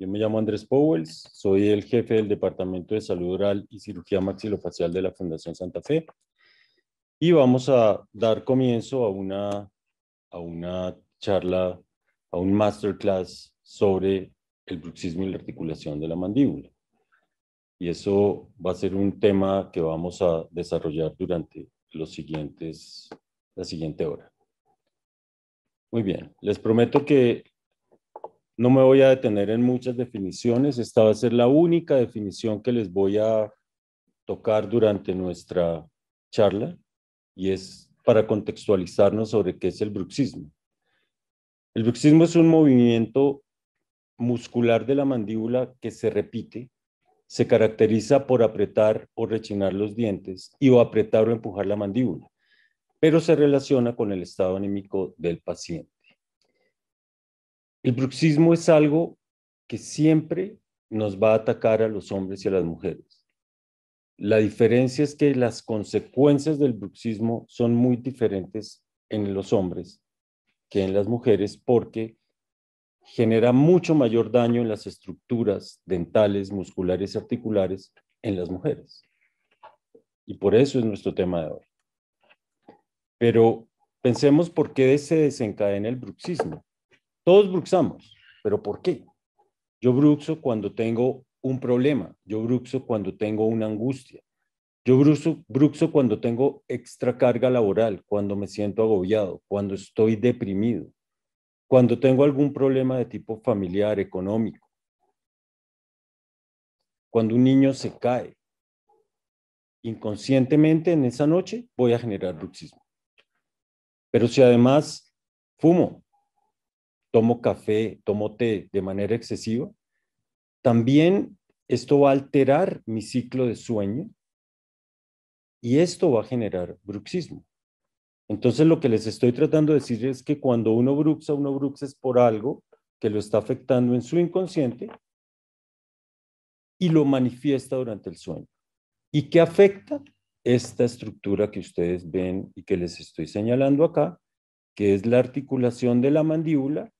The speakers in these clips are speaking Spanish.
Yo me llamo Andrés Powells, soy el jefe del Departamento de Salud Oral y Cirugía Maxilofacial de la Fundación Santa Fe y vamos a dar comienzo a una, a una charla, a un masterclass sobre el bruxismo y la articulación de la mandíbula. Y eso va a ser un tema que vamos a desarrollar durante los siguientes, la siguiente hora. Muy bien, les prometo que no me voy a detener en muchas definiciones, esta va a ser la única definición que les voy a tocar durante nuestra charla y es para contextualizarnos sobre qué es el bruxismo. El bruxismo es un movimiento muscular de la mandíbula que se repite, se caracteriza por apretar o rechinar los dientes y o apretar o empujar la mandíbula, pero se relaciona con el estado anímico del paciente. El bruxismo es algo que siempre nos va a atacar a los hombres y a las mujeres. La diferencia es que las consecuencias del bruxismo son muy diferentes en los hombres que en las mujeres porque genera mucho mayor daño en las estructuras dentales, musculares, y articulares en las mujeres. Y por eso es nuestro tema de hoy. Pero pensemos por qué se desencadena el bruxismo. Todos bruxamos, pero ¿por qué? Yo bruxo cuando tengo un problema, yo bruxo cuando tengo una angustia, yo bruxo, bruxo cuando tengo extra carga laboral, cuando me siento agobiado, cuando estoy deprimido, cuando tengo algún problema de tipo familiar, económico, cuando un niño se cae. Inconscientemente en esa noche voy a generar bruxismo. Pero si además fumo, tomo café, tomo té de manera excesiva, también esto va a alterar mi ciclo de sueño y esto va a generar bruxismo. Entonces lo que les estoy tratando de decir es que cuando uno bruxa, uno bruxa es por algo que lo está afectando en su inconsciente y lo manifiesta durante el sueño. ¿Y qué afecta? Esta estructura que ustedes ven y que les estoy señalando acá, que es la articulación de la mandíbula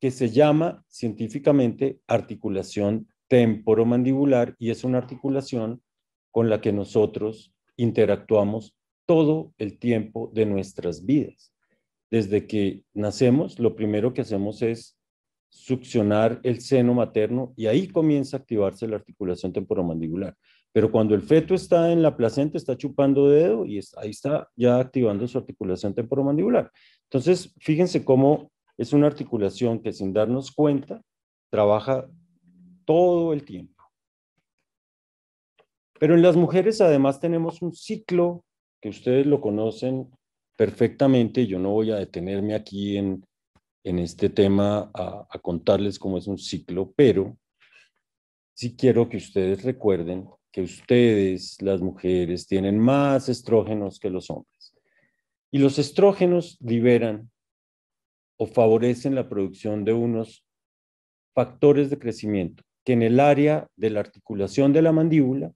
que se llama científicamente articulación temporomandibular y es una articulación con la que nosotros interactuamos todo el tiempo de nuestras vidas. Desde que nacemos, lo primero que hacemos es succionar el seno materno y ahí comienza a activarse la articulación temporomandibular. Pero cuando el feto está en la placenta, está chupando dedo y ahí está ya activando su articulación temporomandibular. Entonces, fíjense cómo es una articulación que sin darnos cuenta trabaja todo el tiempo. Pero en las mujeres además tenemos un ciclo que ustedes lo conocen perfectamente. Yo no voy a detenerme aquí en, este tema a, a contarles cómo es un ciclo, pero sí quiero que ustedes recuerden que ustedes, las mujeres, tienen más estrógenos que los hombres. Y los estrógenos liberan o favorecen la producción de unos factores de crecimiento que en el área de la articulación de la mandíbula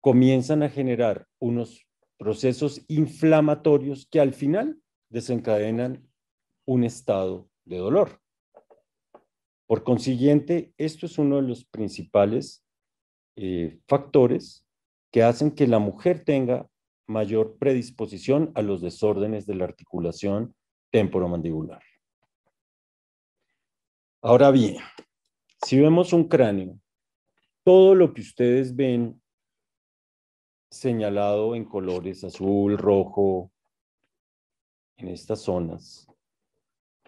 comienzan a generar unos procesos inflamatorios que al final desencadenan un estado de dolor. Por consiguiente, esto es uno de los principales eh, factores que hacen que la mujer tenga mayor predisposición a los desórdenes de la articulación mandibular. Ahora bien, si vemos un cráneo, todo lo que ustedes ven señalado en colores azul, rojo, en estas zonas,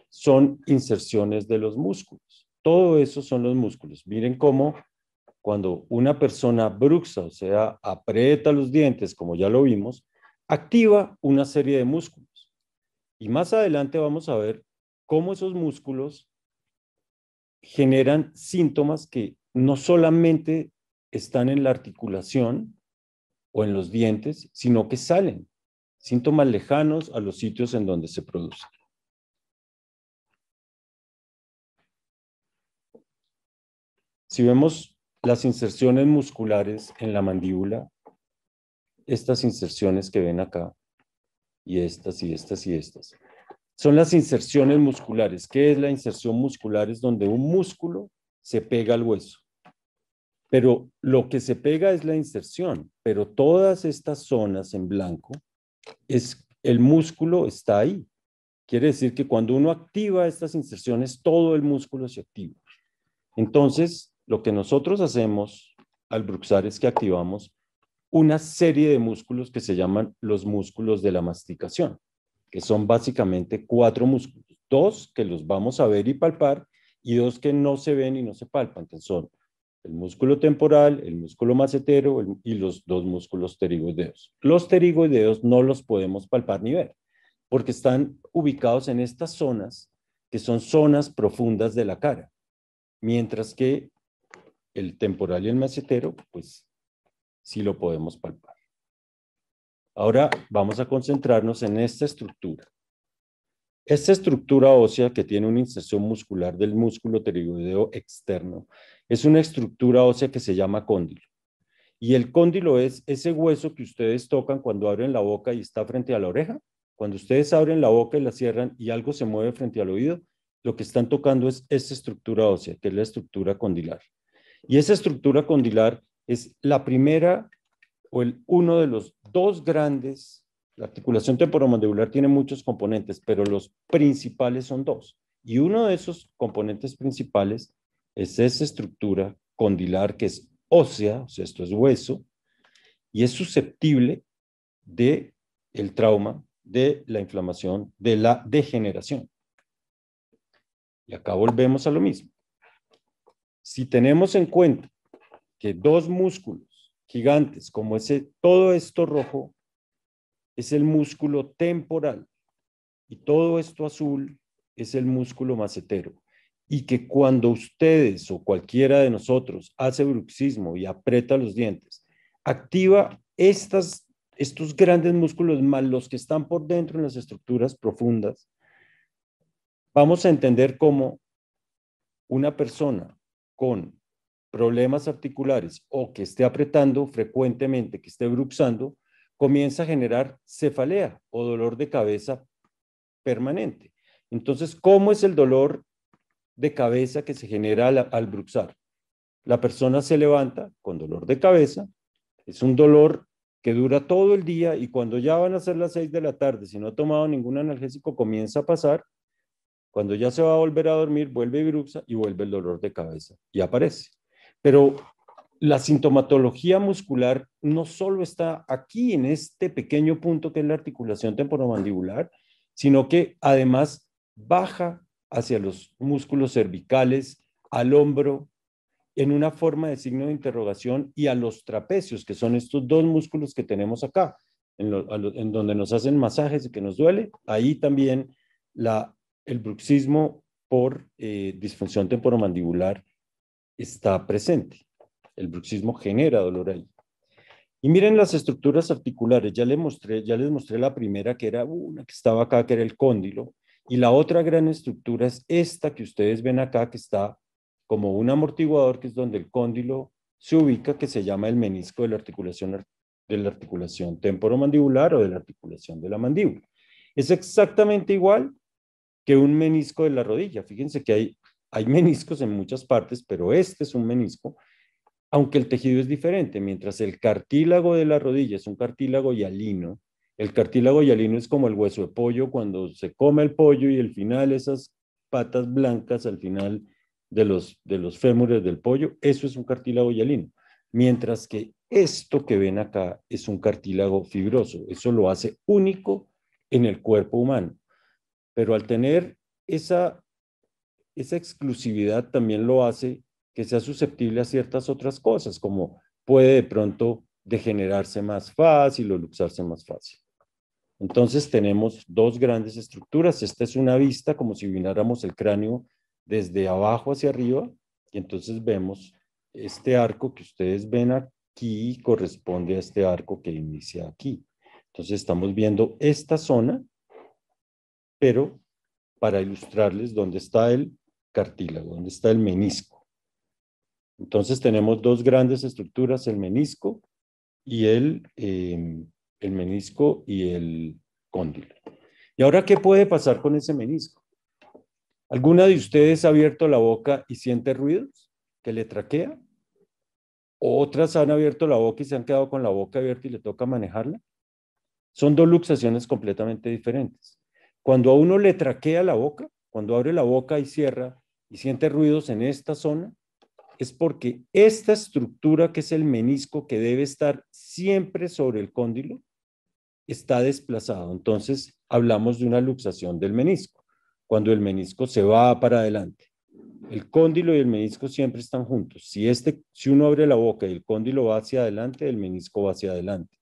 son inserciones de los músculos. Todo eso son los músculos. Miren cómo cuando una persona bruxa, o sea, aprieta los dientes, como ya lo vimos, activa una serie de músculos. Y más adelante vamos a ver cómo esos músculos generan síntomas que no solamente están en la articulación o en los dientes, sino que salen, síntomas lejanos a los sitios en donde se producen. Si vemos las inserciones musculares en la mandíbula, estas inserciones que ven acá y estas y estas y estas. Son las inserciones musculares. ¿Qué es la inserción muscular? Es donde un músculo se pega al hueso. Pero lo que se pega es la inserción, pero todas estas zonas en blanco es el músculo está ahí. Quiere decir que cuando uno activa estas inserciones, todo el músculo se activa. Entonces, lo que nosotros hacemos al bruxar es que activamos una serie de músculos que se llaman los músculos de la masticación, que son básicamente cuatro músculos, dos que los vamos a ver y palpar y dos que no se ven y no se palpan, que son el músculo temporal, el músculo macetero y los dos músculos pterigoideos. Los pterigoideos no los podemos palpar ni ver, porque están ubicados en estas zonas, que son zonas profundas de la cara, mientras que el temporal y el macetero, pues si lo podemos palpar. Ahora vamos a concentrarnos en esta estructura. Esta estructura ósea que tiene una inserción muscular del músculo pterigoideo externo es una estructura ósea que se llama cóndilo. Y el cóndilo es ese hueso que ustedes tocan cuando abren la boca y está frente a la oreja. Cuando ustedes abren la boca y la cierran y algo se mueve frente al oído, lo que están tocando es esta estructura ósea, que es la estructura condilar. Y esa estructura condilar es la primera o el uno de los dos grandes. La articulación temporomandibular tiene muchos componentes, pero los principales son dos. Y uno de esos componentes principales es esa estructura condilar que es ósea, o sea, esto es hueso, y es susceptible de el trauma, de la inflamación, de la degeneración. Y acá volvemos a lo mismo. Si tenemos en cuenta que dos músculos gigantes, como ese, todo esto rojo, es el músculo temporal y todo esto azul es el músculo macetero. Y que cuando ustedes o cualquiera de nosotros hace bruxismo y aprieta los dientes, activa estas, estos grandes músculos más los que están por dentro en las estructuras profundas, vamos a entender cómo una persona con problemas articulares o que esté apretando frecuentemente, que esté bruxando, comienza a generar cefalea o dolor de cabeza permanente. Entonces, ¿cómo es el dolor de cabeza que se genera al, bruxar? La persona se levanta con dolor de cabeza, es un dolor que dura todo el día y cuando ya van a ser las 6 de la tarde, si no ha tomado ningún analgésico, comienza a pasar. Cuando ya se va a volver a dormir, vuelve bruxa y vuelve el dolor de cabeza y aparece. Pero la sintomatología muscular no solo está aquí en este pequeño punto que es la articulación temporomandibular, sino que además baja hacia los músculos cervicales, al hombro, en una forma de signo de interrogación y a los trapecios, que son estos dos músculos que tenemos acá, en, donde nos hacen masajes y que nos duele. Ahí también el bruxismo por eh, disfunción temporomandibular está presente. El bruxismo genera dolor ahí. Y miren las estructuras articulares, ya les mostré, ya les mostré la primera que era una que estaba acá, que era el cóndilo, y la otra gran estructura es esta que ustedes ven acá, que está como un amortiguador, que es donde el cóndilo se ubica, que se llama el menisco de la articulación, de la articulación temporomandibular o de la articulación de la mandíbula. Es exactamente igual que un menisco de la rodilla. Fíjense que hay hay meniscos en muchas partes, pero este es un menisco, aunque el tejido es diferente. Mientras el cartílago de la rodilla es un cartílago hialino, el cartílago hialino es como el hueso de pollo cuando se come el pollo y al final esas patas blancas al final de los, de los fémures del pollo, eso es un cartílago hialino. Mientras que esto que ven acá es un cartílago fibroso, eso lo hace único en el cuerpo humano. Pero al tener esa esa exclusividad también lo hace que sea susceptible a ciertas otras cosas, como puede de pronto degenerarse más fácil o luxarse más fácil. Entonces tenemos dos grandes estructuras. Esta es una vista como si vináramos el cráneo desde abajo hacia arriba y entonces vemos este arco que ustedes ven aquí corresponde a este arco que inicia aquí. Entonces estamos viendo esta zona, pero para ilustrarles dónde está el cartílago, donde está el menisco. Entonces tenemos dos grandes estructuras, el menisco y el, em, el menisco y el cóndilo. ¿Y ahora qué puede pasar con ese menisco? ¿Alguna de ustedes ha abierto la boca y siente ruidos que le traquea? Otras han abierto la boca y se han quedado con la boca abierta y le toca manejarla. Son dos luxaciones completamente diferentes. Cuando a uno le traquea la boca, cuando abre la boca y cierra y siente ruidos en esta zona, es porque esta estructura que es el menisco que debe estar siempre sobre el cóndilo está desplazado. Entonces hablamos de una luxación del menisco, cuando el menisco se va para adelante. El cóndilo y el menisco siempre están juntos. Si, este, si uno abre la boca y el cóndilo va hacia adelante, el menisco va hacia adelante.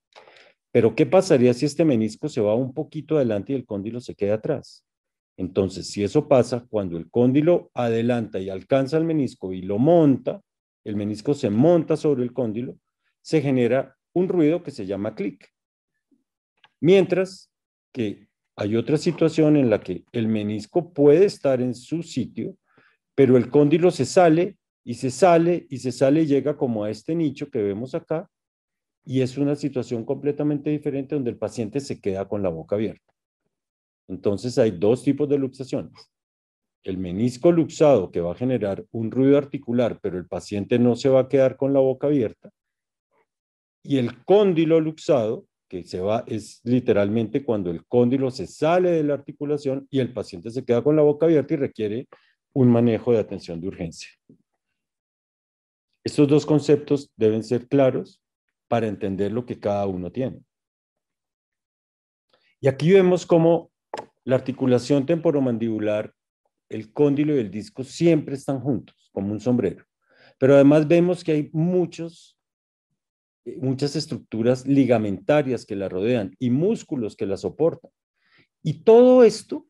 Pero ¿qué pasaría si este menisco se va un poquito adelante y el cóndilo se queda atrás? Entonces, si eso pasa, cuando el cóndilo adelanta y alcanza el menisco y lo monta, el menisco se monta sobre el cóndilo, se genera un ruido que se llama clic. Mientras que hay otra situación en la que el menisco puede estar en su sitio, pero el cóndilo se sale y se sale y se sale y llega como a este nicho que vemos acá, y es una situación completamente diferente donde el paciente se queda con la boca abierta. Entonces hay dos tipos de luxaciones. El menisco luxado que va a generar un ruido articular, pero el paciente no se va a quedar con la boca abierta. Y el cóndilo luxado, que se va, es literalmente cuando el cóndilo se sale de la articulación y el paciente se queda con la boca abierta y requiere un manejo de atención de urgencia. Estos dos conceptos deben ser claros para entender lo que cada uno tiene. Y aquí vemos cómo la articulación temporomandibular, el cóndilo y el disco siempre están juntos, como un sombrero. Pero además vemos que hay muchos, eh, muchas estructuras ligamentarias que la rodean y músculos que la soportan. Y todo esto,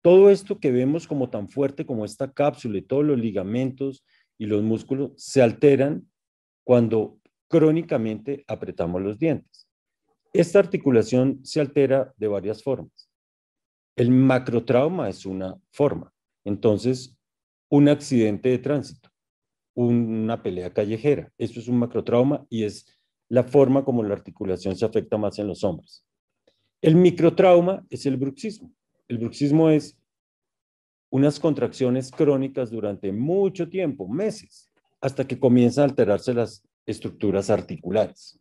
todo esto que vemos como tan fuerte como esta cápsula y todos los ligamentos y los músculos se alteran cuando crónicamente apretamos los dientes. Esta articulación se altera de varias formas. El macrotrauma es una forma. Entonces, un accidente de tránsito, una pelea callejera, eso es un macrotrauma y es la forma como la articulación se afecta más en los hombres. El microtrauma es el bruxismo. El bruxismo es unas contracciones crónicas durante mucho tiempo, meses, hasta que comienzan a alterarse las estructuras articulares.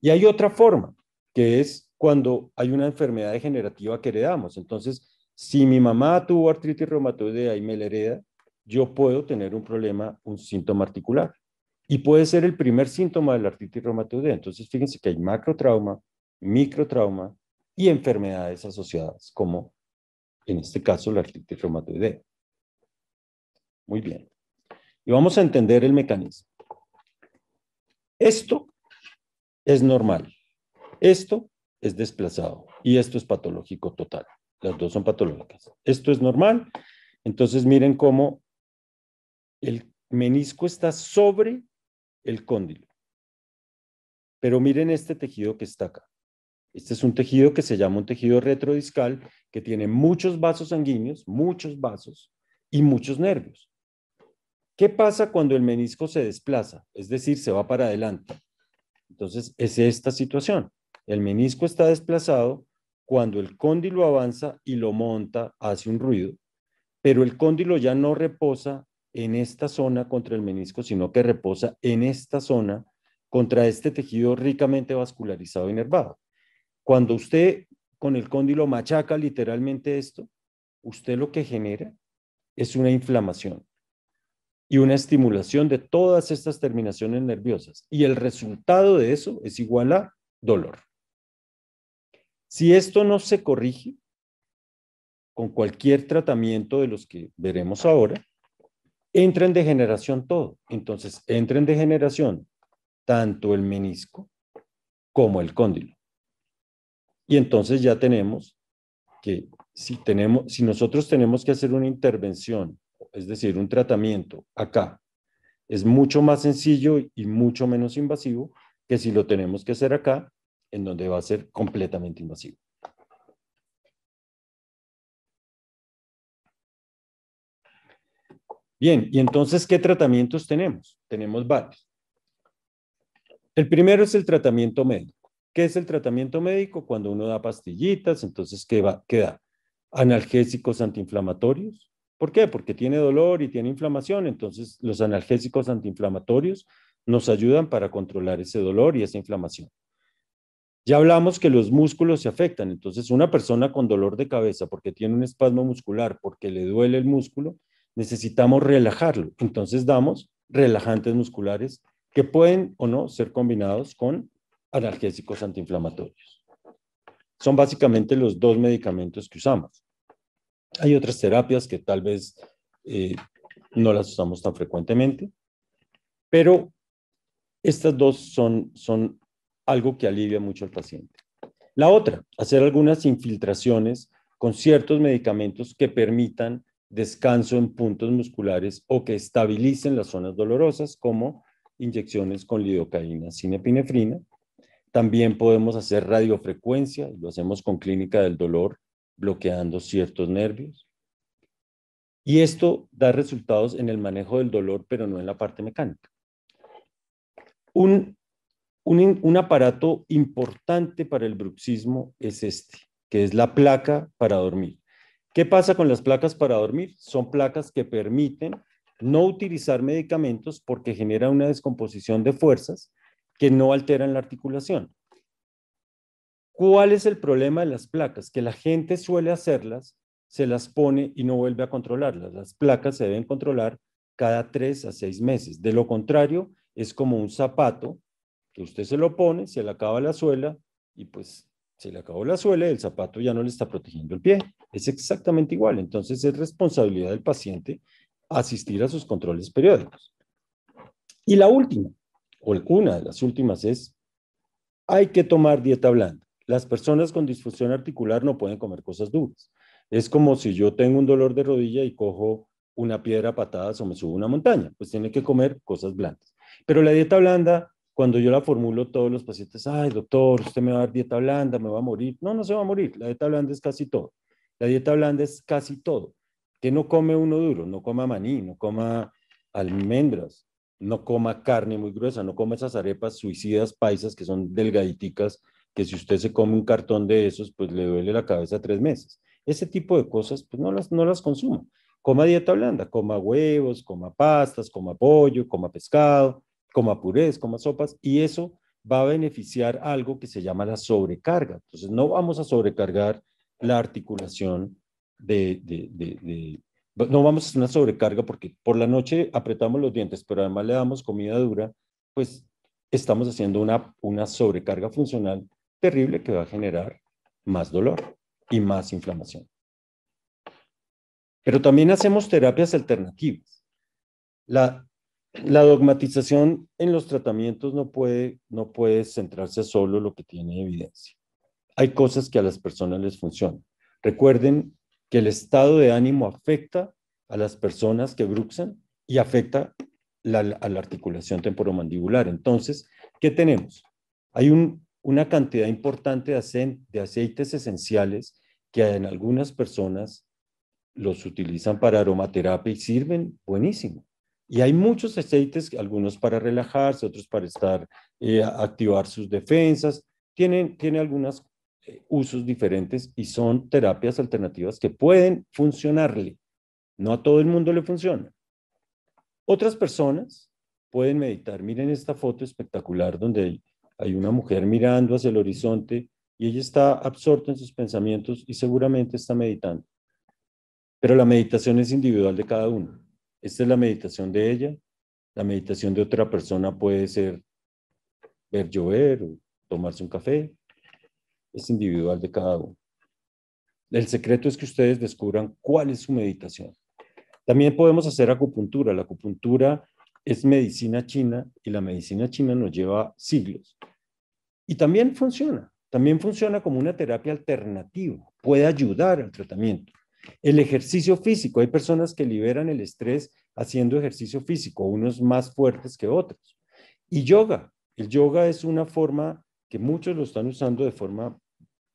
Y hay otra forma, que es cuando hay una enfermedad degenerativa que heredamos. Entonces, si mi mamá tuvo artritis reumatoidea y me la hereda, yo puedo tener un problema, un síntoma articular. Y puede ser el primer síntoma de la artritis reumatoidea. Entonces, fíjense que hay macrotrauma, microtrauma y enfermedades asociadas, como en este caso la artritis reumatoidea. Muy bien. Y vamos a entender el mecanismo. Esto es normal. Esto es desplazado y esto es patológico total. Las dos son patológicas. Esto es normal. Entonces miren cómo el menisco está sobre el cóndilo. Pero miren este tejido que está acá. Este es un tejido que se llama un tejido retrodiscal que tiene muchos vasos sanguíneos, muchos vasos y muchos nervios. ¿Qué pasa cuando el menisco se desplaza? Es decir, se va para adelante. Entonces, es esta situación. El menisco está desplazado cuando el cóndilo avanza y lo monta, hace un ruido, pero el cóndilo ya no reposa en esta zona contra el menisco, sino que reposa en esta zona contra este tejido ricamente vascularizado y nervado. Cuando usted con el cóndilo machaca literalmente esto, usted lo que genera es una inflamación y una estimulación de todas estas terminaciones nerviosas. Y el resultado de eso es igual a dolor. Si esto no se corrige con cualquier tratamiento de los que veremos ahora, entra en degeneración todo. Entonces, entra en degeneración tanto el menisco como el cóndilo. Y entonces ya tenemos que si, tenemos, si nosotros tenemos que hacer una intervención, es decir, un tratamiento acá, es mucho más sencillo y mucho menos invasivo que si lo tenemos que hacer acá en donde va a ser completamente invasivo. Bien, y entonces, ¿qué tratamientos tenemos? Tenemos varios. El primero es el tratamiento médico. ¿Qué es el tratamiento médico? Cuando uno da pastillitas, entonces, ¿qué, va, qué da? Analgésicos antiinflamatorios. ¿Por qué? Porque tiene dolor y tiene inflamación, entonces los analgésicos antiinflamatorios nos ayudan para controlar ese dolor y esa inflamación. Ya hablamos que los músculos se afectan, entonces una persona con dolor de cabeza porque tiene un espasmo muscular, porque le duele el músculo, necesitamos relajarlo. Entonces damos relajantes musculares que pueden o no ser combinados con analgésicos antiinflamatorios. Son básicamente los dos medicamentos que usamos. Hay otras terapias que tal vez eh, no las usamos tan frecuentemente, pero estas dos son, son algo que alivia mucho al paciente. La otra, hacer algunas infiltraciones con ciertos medicamentos que permitan descanso en puntos musculares o que estabilicen las zonas dolorosas, como inyecciones con lidocaína sin epinefrina. También podemos hacer radiofrecuencia, lo hacemos con clínica del dolor, bloqueando ciertos nervios. Y esto da resultados en el manejo del dolor, pero no en la parte mecánica. Un un, aparato importante para el bruxismo es este, que es la placa para dormir. ¿Qué pasa con las placas para dormir? Son placas que permiten no utilizar medicamentos porque genera una descomposición de fuerzas que no alteran la articulación. ¿Cuál es el problema de las placas? Que la gente suele hacerlas, se las pone y no vuelve a controlarlas. Las placas se deben controlar cada tres a seis meses. De lo contrario, es como un zapato que usted se lo pone, se le acaba la suela y pues se le acabó la suela y el zapato ya no le está protegiendo el pie. Es exactamente igual. Entonces es responsabilidad del paciente asistir a sus controles periódicos. Y la última, o una de las últimas es, hay que tomar dieta blanda. Las personas con disfunción articular no pueden comer cosas duras. Es como si yo tengo un dolor de rodilla y cojo una piedra a patadas o me subo una montaña. Pues tiene que comer cosas blandas. Pero la dieta blanda cuando yo la formulo, todos los pacientes, ay, doctor, usted me va a dar dieta blanda, me va a morir. No, no se va a morir. La dieta blanda es casi todo. La dieta blanda es casi todo. Que no come uno duro, no coma maní, no coma almendras, no coma carne muy gruesa, no coma esas arepas suicidas paisas que son delgaditicas, que si usted se come un cartón de esos, pues le duele la cabeza tres meses. Ese tipo de cosas, pues no las, no las consuma. Coma dieta blanda, coma huevos, coma pastas, coma pollo, coma pescado, como purés, como sopas, y eso va a beneficiar algo que se llama la sobrecarga. Entonces, no vamos a sobrecargar la articulación de, no vamos a hacer una sobrecarga porque por la noche apretamos los dientes, pero además le damos comida dura, pues estamos haciendo una, una sobrecarga funcional terrible que va a generar más dolor y más inflamación. Pero también hacemos terapias alternativas. La la dogmatización en los tratamientos no puede, no puede centrarse solo en lo que tiene evidencia. Hay cosas que a las personas les funcionan. Recuerden que el estado de ánimo afecta a las personas que bruxan y afecta a la articulación temporomandibular. Entonces, ¿qué tenemos? Hay una cantidad importante de aceites esenciales que en algunas personas los utilizan para aromaterapia y sirven buenísimo y hay muchos aceites, algunos para relajarse, otros para estar, eh, activar sus defensas. Tienen, tiene algunos eh, usos diferentes y son terapias alternativas que pueden funcionarle. No a todo el mundo le funciona. Otras personas pueden meditar. Miren esta foto espectacular donde hay una mujer mirando hacia el horizonte y ella está absorta en sus pensamientos y seguramente está meditando. Pero la meditación es individual de cada uno. Esta es la meditación de ella. La meditación de otra persona puede ser ver llover o tomarse un café. Es individual de cada uno. El secreto es que ustedes descubran cuál es su meditación. También podemos hacer acupuntura. La acupuntura es medicina china y la medicina china nos lleva siglos. Y también funciona. También funciona como una terapia alternativa. Puede ayudar al tratamiento. El ejercicio físico. Hay personas que liberan el estrés haciendo ejercicio físico, unos más fuertes que otros. Y yoga. El yoga es una forma que muchos lo están usando de forma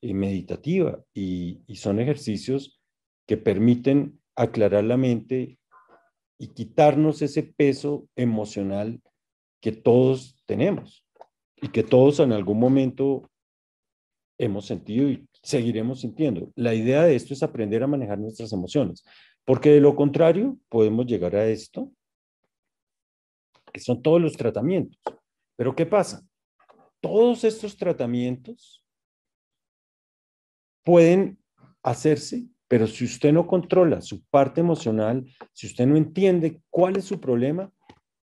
eh, meditativa y, y son ejercicios que permiten aclarar la mente y quitarnos ese peso emocional que todos tenemos y que todos en algún momento hemos sentido y seguiremos sintiendo. La idea de esto es aprender a manejar nuestras emociones, porque de lo contrario podemos llegar a esto, que son todos los tratamientos. Pero ¿qué pasa? Todos estos tratamientos pueden hacerse, pero si usted no controla su parte emocional, si usted no entiende cuál es su problema,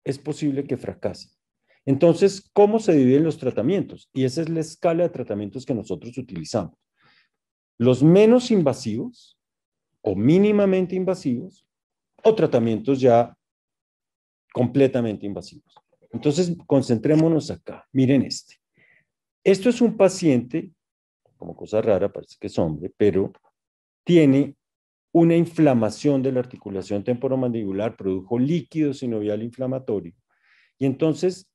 es posible que fracase. Entonces, ¿cómo se dividen los tratamientos? Y esa es la escala de tratamientos que nosotros utilizamos. Los menos invasivos o mínimamente invasivos o tratamientos ya completamente invasivos. Entonces, concentrémonos acá. Miren este. Esto es un paciente, como cosa rara, parece que es hombre, pero tiene una inflamación de la articulación temporomandibular, produjo líquido sinovial inflamatorio. Y entonces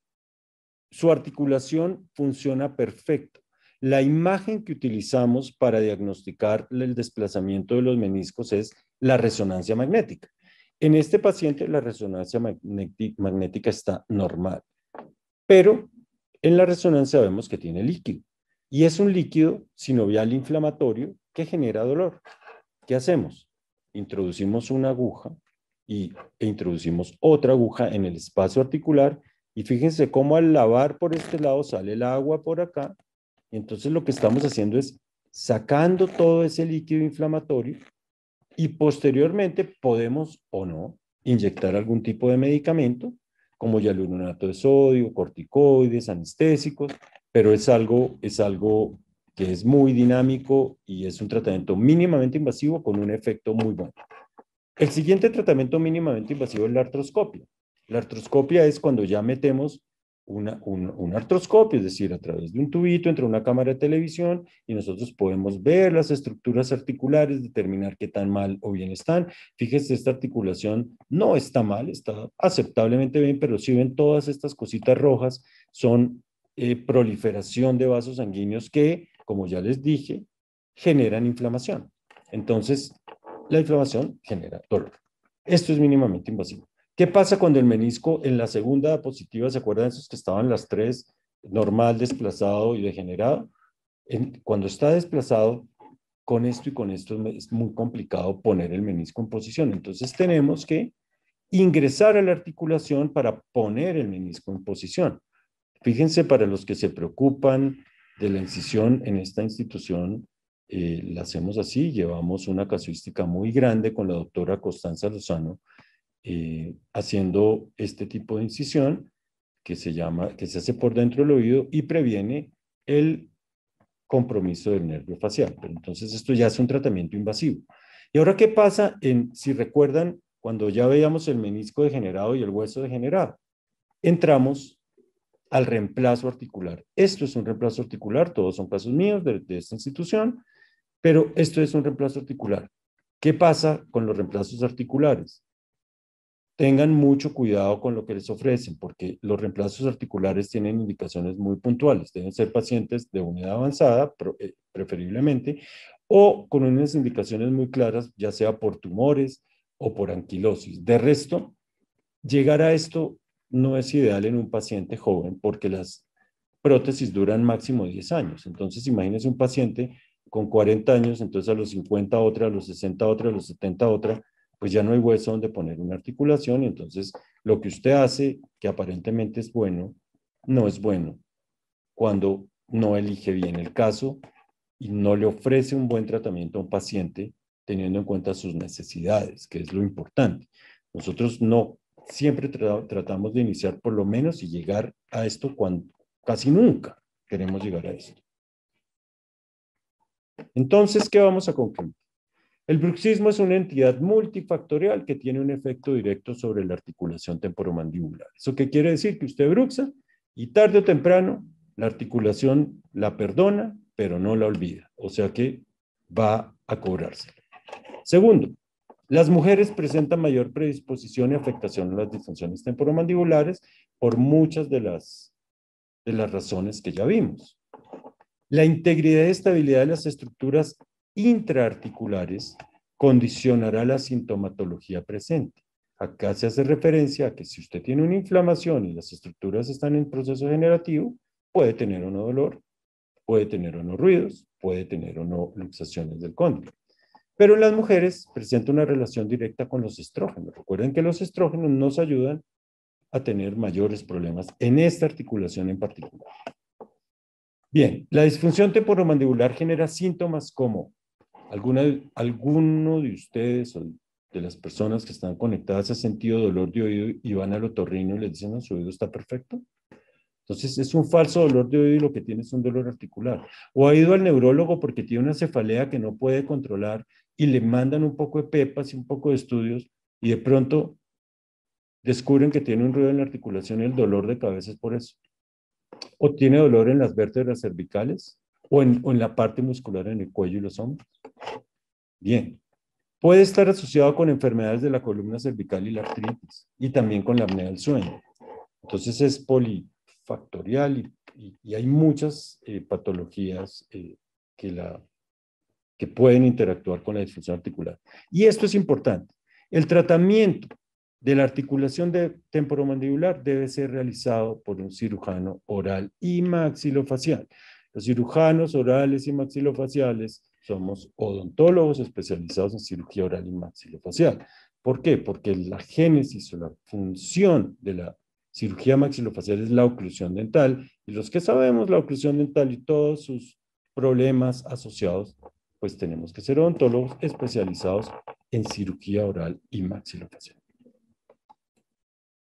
su articulación funciona perfecto. La imagen que utilizamos para diagnosticar el desplazamiento de los meniscos es la resonancia magnética. En este paciente la resonancia magnética está normal, pero en la resonancia vemos que tiene líquido y es un líquido sinovial inflamatorio que genera dolor. ¿Qué hacemos? Introducimos una aguja y, e introducimos otra aguja en el espacio articular y fíjense cómo al lavar por este lado sale el agua por acá. Entonces lo que estamos haciendo es sacando todo ese líquido inflamatorio y posteriormente podemos o no inyectar algún tipo de medicamento como hialuronato de sodio, corticoides, anestésicos, pero es algo, es algo que es muy dinámico y es un tratamiento mínimamente invasivo con un efecto muy bueno. El siguiente tratamiento mínimamente invasivo es la artroscopia. La artroscopia es cuando ya metemos un, artroscopio, es decir, a través de un tubito entre una cámara de televisión y nosotros podemos ver las estructuras articulares, determinar qué tan mal o bien están. Fíjese, esta articulación no está mal, está aceptablemente bien, pero si ven todas estas cositas rojas, son eh, proliferación de vasos sanguíneos que, como ya les dije, generan inflamación. Entonces, la inflamación genera dolor. Esto es mínimamente invasivo. ¿Qué pasa cuando el menisco en la segunda diapositiva, se acuerdan esos que estaban las tres, normal, desplazado y degenerado? cuando está desplazado, con esto y con esto es muy complicado poner el menisco en posición. Entonces tenemos que ingresar a la articulación para poner el menisco en posición. Fíjense para los que se preocupan de la incisión en esta institución, eh, la hacemos así, llevamos una casuística muy grande con la doctora Constanza Lozano, eh, haciendo este tipo de incisión que se llama, que se hace por dentro del oído y previene el compromiso del nervio facial. entonces esto ya es un tratamiento invasivo. ¿Y ahora qué pasa si recuerdan, cuando ya veíamos el menisco degenerado y el hueso degenerado? Entramos al reemplazo articular. Esto es un reemplazo articular, todos son casos míos de esta institución, pero esto es un reemplazo articular. ¿Qué pasa con los reemplazos articulares? Tengan mucho cuidado con lo que les ofrecen, porque los reemplazos articulares tienen indicaciones muy puntuales. Deben ser pacientes de unidad avanzada, eh, preferiblemente, o con unas indicaciones muy claras, ya sea por tumores o por anquilosis. De resto, llegar a esto no es ideal en un paciente joven porque las prótesis duran máximo 10 años. Entonces, imagínense un paciente con 40 años, entonces a los 50 otra, a los 60 otra, a los 70 otra, pues ya no hay hueso donde poner una articulación y entonces lo que usted hace, que aparentemente es bueno, no es bueno cuando no elige bien el caso y no le ofrece un buen tratamiento a un paciente teniendo en cuenta sus necesidades, que es lo importante. Nosotros no siempre tratamos de iniciar por lo menos y llegar a esto cuando casi nunca queremos llegar a esto. Entonces, ¿qué vamos a concluir? El bruxismo es una entidad multifactorial que tiene un efecto directo sobre la articulación temporomandibular. ¿Eso qué quiere decir? Que usted bruxa y tarde o temprano la articulación la perdona, pero no la olvida. O sea que va a cobrarse. Segundo, las mujeres presentan mayor predisposición y afectación a las disfunciones temporomandibulares por muchas de las, de las razones que ya vimos. La integridad y estabilidad de las estructuras intraarticulares condicionará la sintomatología presente. Acá se hace referencia a que si usted tiene una inflamación y las estructuras están en proceso generativo, puede tener o no dolor, puede tener o no ruidos, puede tener o no luxaciones del cóndilo. Pero en las mujeres presenta una relación directa con los estrógenos. Recuerden que los estrógenos nos ayudan a tener mayores problemas en esta articulación en particular. Bien, la disfunción temporomandibular genera síntomas como ¿Alguna, ¿Alguno de ustedes o de las personas que están conectadas ha sentido dolor de oído y van al otorrino y les dicen, no, su oído está perfecto? Entonces es un falso dolor de oído y lo que tiene es un dolor articular. O ha ido al neurólogo porque tiene una cefalea que no puede controlar y le mandan un poco de pepas y un poco de estudios y de pronto descubren que tiene un ruido en la articulación y el dolor de cabeza es por eso. O tiene dolor en las vértebras cervicales o en, la parte muscular en el cuello y los hombros. Bien. Puede estar asociado con enfermedades de la columna cervical y la artritis y también con la apnea del sueño. Entonces es polifactorial y, hay muchas eh, patologías eh, que, la, que pueden interactuar con la disfunción articular. Y esto es importante. El tratamiento de la articulación de temporomandibular debe ser realizado por un cirujano oral y maxilofacial. Los cirujanos orales y maxilofaciales somos odontólogos especializados en cirugía oral y maxilofacial. ¿Por qué? Porque la génesis o la función de la cirugía maxilofacial es la oclusión dental y los que sabemos la oclusión dental y todos sus problemas asociados, pues tenemos que ser odontólogos especializados en cirugía oral y maxilofacial.